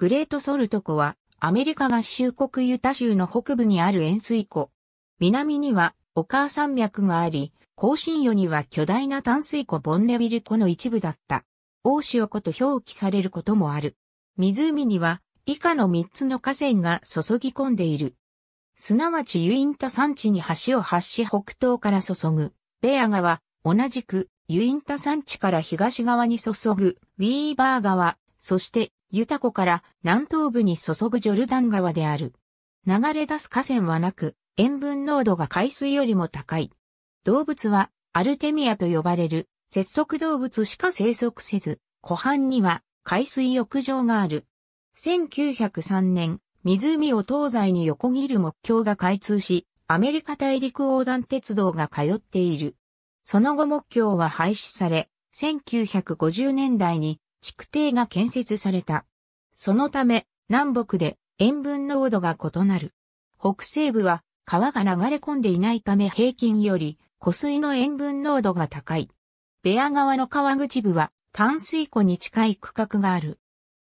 グレートソルト湖は、アメリカ合衆国ユタ州の北部にある塩水湖。南には、オカー山脈があり、甲信魚には巨大な淡水湖ボンネビル湖の一部だった。大潮湖と表記されることもある。湖には、以下の3つの河川が注ぎ込んでいる。すなわちユインタ山地に橋を発し北東から注ぐ、ベア川、同じくユインタ山地から東側に注ぐ、ウィーバー川、そしてユタ湖から南東部に注ぐジョルダン川である。流れ出す河川はなく、塩分濃度が海水よりも高い。動物はアルテミアと呼ばれる節足動物しか生息せず、湖畔には海水浴場がある。1903年、湖を東西に横切る目標が開通し、アメリカ大陸横断鉄道が通っている。その後目標は廃止され、1950年代に築堤が建設された。そのため、南北で塩分濃度が異なる。北西部は川が流れ込んでいないため平均より湖水の塩分濃度が高い。ベア川の川口部は淡水湖に近い区画がある。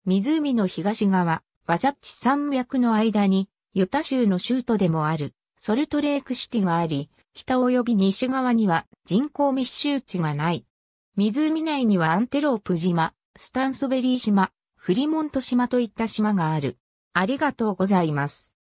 湖の東側、ワサッチ山脈の間に、ユタ州の州都でもある、ソルトレークシティがあり、北及び西側には人口密集地がない。湖内にはアンテロープ島、スタンスベリー島、フリモント島といった島がある。ありがとうございます。